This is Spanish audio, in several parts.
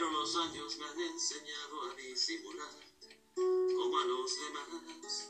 pero los años me han enseñado a disimular como a los demás.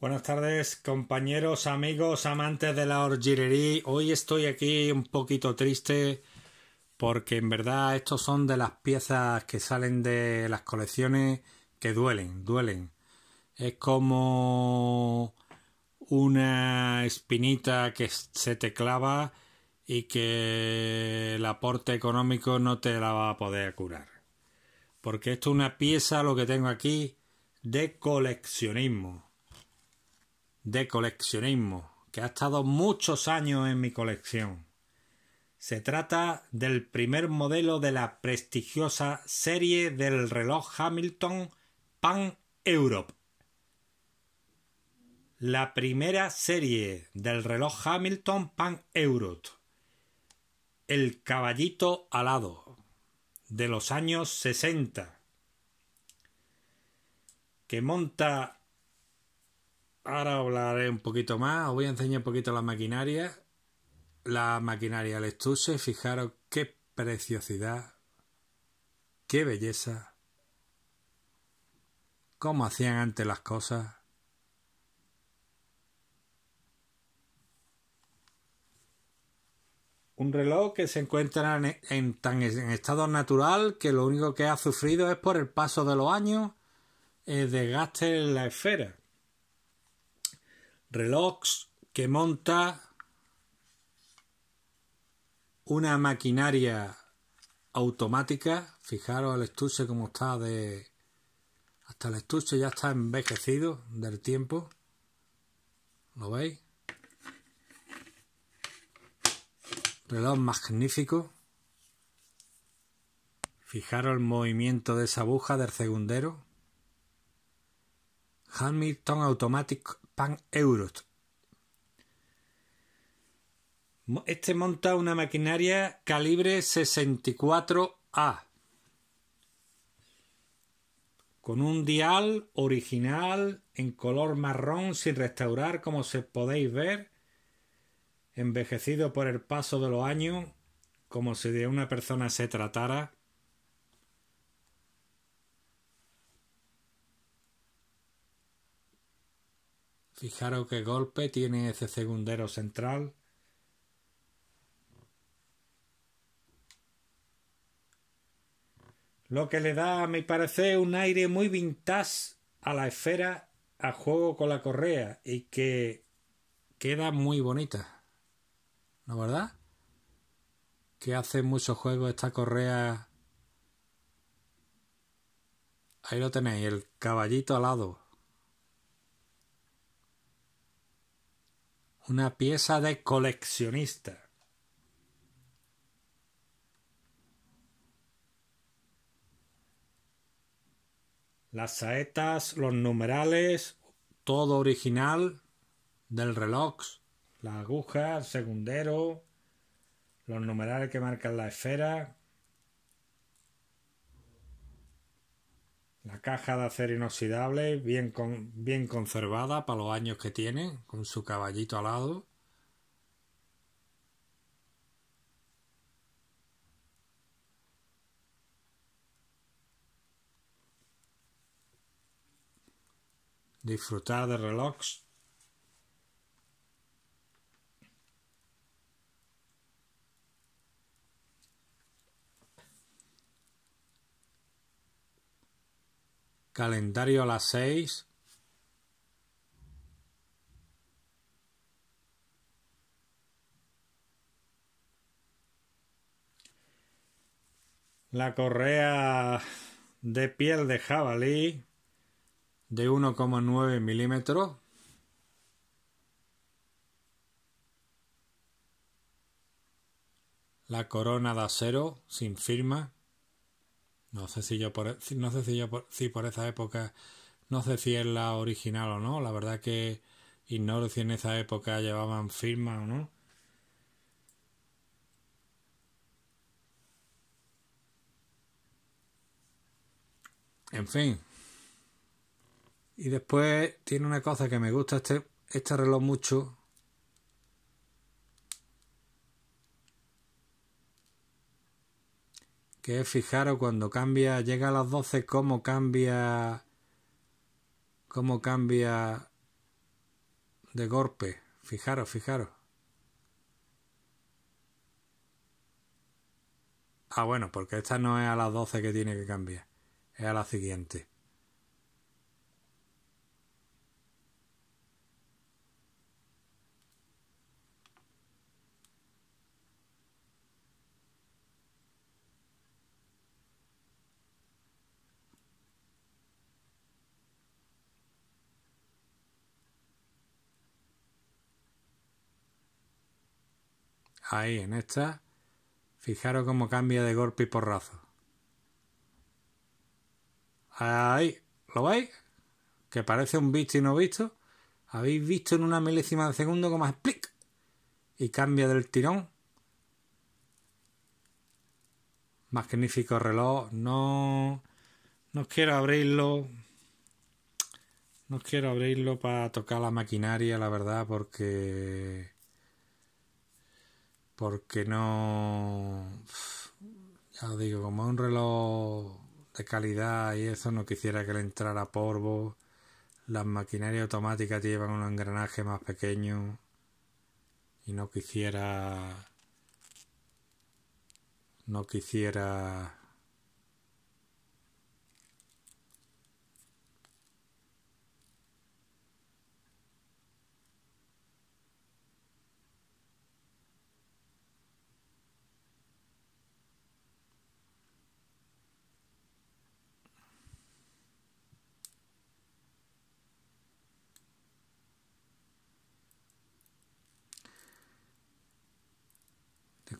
Buenas tardes, compañeros, amigos, amantes de la orgirería. Hoy estoy aquí un poquito triste porque en verdad estos son de las piezas que salen de las colecciones que duelen, duelen. Es como una espinita que se te clava y que el aporte económico no te la va a poder curar. Porque esto es una pieza, lo que tengo aquí, de coleccionismo de coleccionismo que ha estado muchos años en mi colección. Se trata del primer modelo de la prestigiosa serie del reloj Hamilton Pan Europe. La primera serie del reloj Hamilton Pan Europe. El caballito alado de los años 60 que monta Ahora hablaré un poquito más, os voy a enseñar un poquito la maquinaria. La maquinaria Lestuse. fijaros qué preciosidad, qué belleza, cómo hacían antes las cosas. Un reloj que se encuentra en, tan, estado natural que lo único que ha sufrido es por el paso de los años el desgaste en la esfera. Reloj que monta una maquinaria automática. Fijaros el estuche como está de... Hasta el estuche ya está envejecido del tiempo. ¿Lo veis? Reloj magnífico. Fijaros el movimiento de esa aguja del segundero. Hamilton automático euros Este monta una maquinaria calibre 64A con un dial original en color marrón sin restaurar como se podéis ver envejecido por el paso de los años como si de una persona se tratara Fijaros qué golpe tiene ese segundero central. Lo que le da, a parece, un aire muy vintage a la esfera a juego con la correa y que queda muy bonita. ¿No verdad? Que hace mucho juego esta correa. Ahí lo tenéis, el caballito alado. Una pieza de coleccionista. Las saetas, los numerales, todo original del reloj, la aguja, el segundero, los numerales que marcan la esfera, La caja de acero inoxidable, bien, conservada para los años que tiene, con su caballito lado. Disfrutar de reloj calendario a las 6. La correa de piel de jabalí de 1,9 milímetros. La corona de acero sin firma. No sé si yo por, e, no sé si yo si por esa época, no sé si es la original o no, la verdad que ignoro si en esa época llevaban firma o no. En fin. Y después tiene una cosa que me gusta este, este reloj mucho, que fijaros cuando cambia, llega a las 12, cómo cambia, cómo cambia de golpe, fijaros, fijaros. Ah, bueno, porque esta no es a las 12 que tiene que cambiar, es a la siguiente. Ahí, en esta. Fijaros cómo cambia de golpe y porrazo. Ahí. ¿Lo veis? Que parece un visto y no visto. Habéis visto en una milésima de segundo como explic. Y cambia del tirón. Magnífico reloj. No. No quiero abrirlo. No quiero abrirlo para tocar la maquinaria, la verdad, porque porque no ya os digo como es un reloj de calidad y eso no quisiera que le entrara polvo las maquinarias automáticas llevan un engranaje más pequeño y no quisiera no quisiera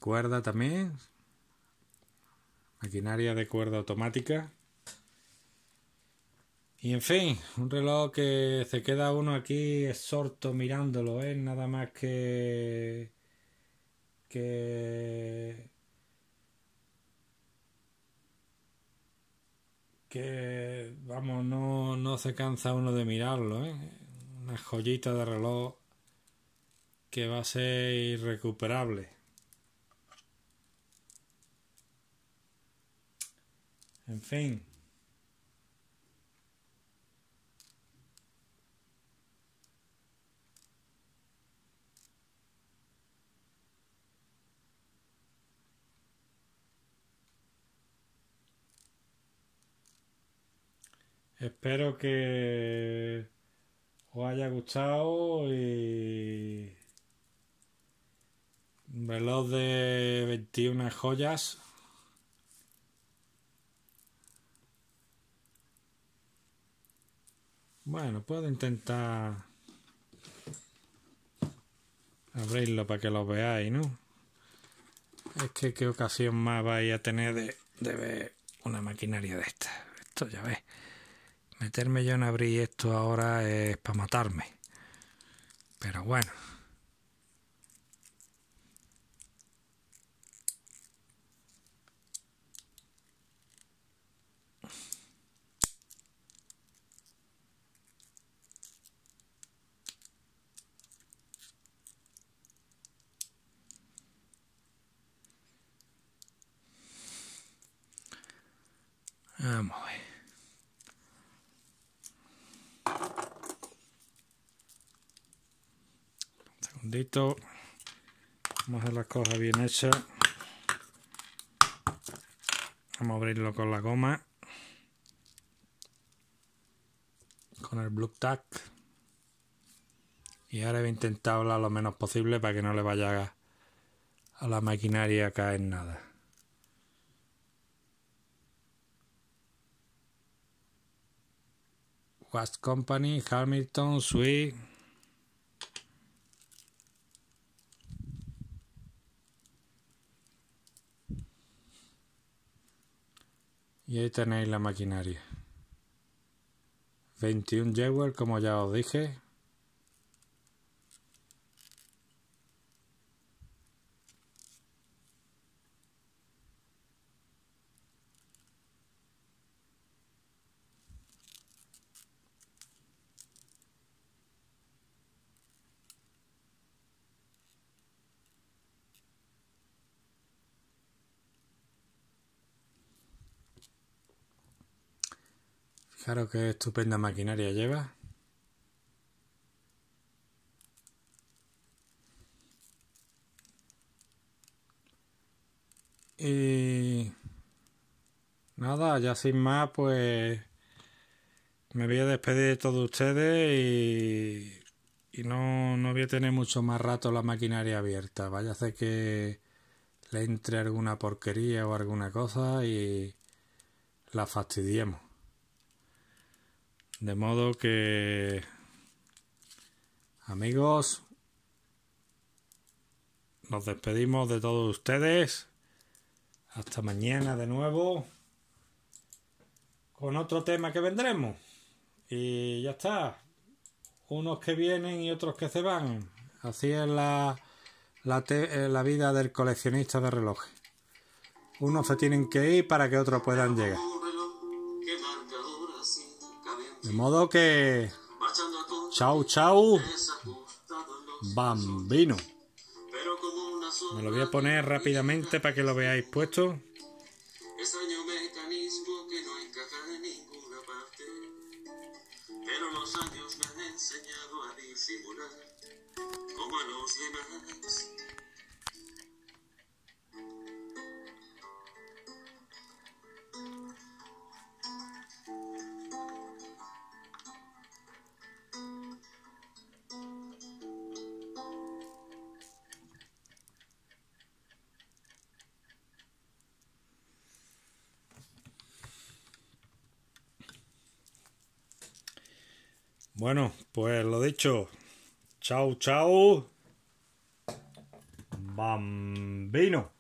cuerda también. Maquinaria de cuerda automática. Y en fin, un reloj que se queda uno aquí exhorto mirándolo, ¿eh? nada más que. que. vamos, no, no se cansa uno de mirarlo, ¿eh? Una joyita de reloj que va a ser irrecuperable. En fin. Espero que os haya gustado y reloj de 21 joyas Bueno, puedo intentar abrirlo para que lo veáis, ¿no? Es que qué ocasión más vais a tener de, ver una maquinaria de esta. Esto ya ves. Meterme yo en abrir esto ahora es para matarme. Pero bueno. Vamos a hacer las cosas bien hechas. Vamos a abrirlo con la goma. Con el blue tack. Y ahora voy a intentar hablar lo menos posible para que no le vaya a la maquinaria a caer nada. West Company, Hamilton, Sweet. Y ahí tenéis la maquinaria. 21 Jewel, como ya os dije, Claro, qué estupenda maquinaria lleva. Y nada, ya sin más, pues me voy a despedir de todos ustedes y, y no, no, voy a tener mucho más rato la maquinaria abierta. Vaya a hacer que le entre alguna porquería o alguna cosa y la fastidiemos. De modo que, amigos, nos despedimos de todos ustedes. Hasta mañana de nuevo con otro tema que vendremos. Y ya está. Unos que vienen y otros que se van. Así es la, la, eh, vida del coleccionista de relojes. Unos se tienen que ir para que otros puedan llegar. De modo que. ¡Chao, chao! ¡Bambino! Me lo voy a poner rápidamente para que lo veáis puesto. ¡Estraño mecanismo que no encaja en ninguna parte! Pero los años me han enseñado a disimular como a los demás. Bueno, pues lo dicho. Chao, chao. Bambino.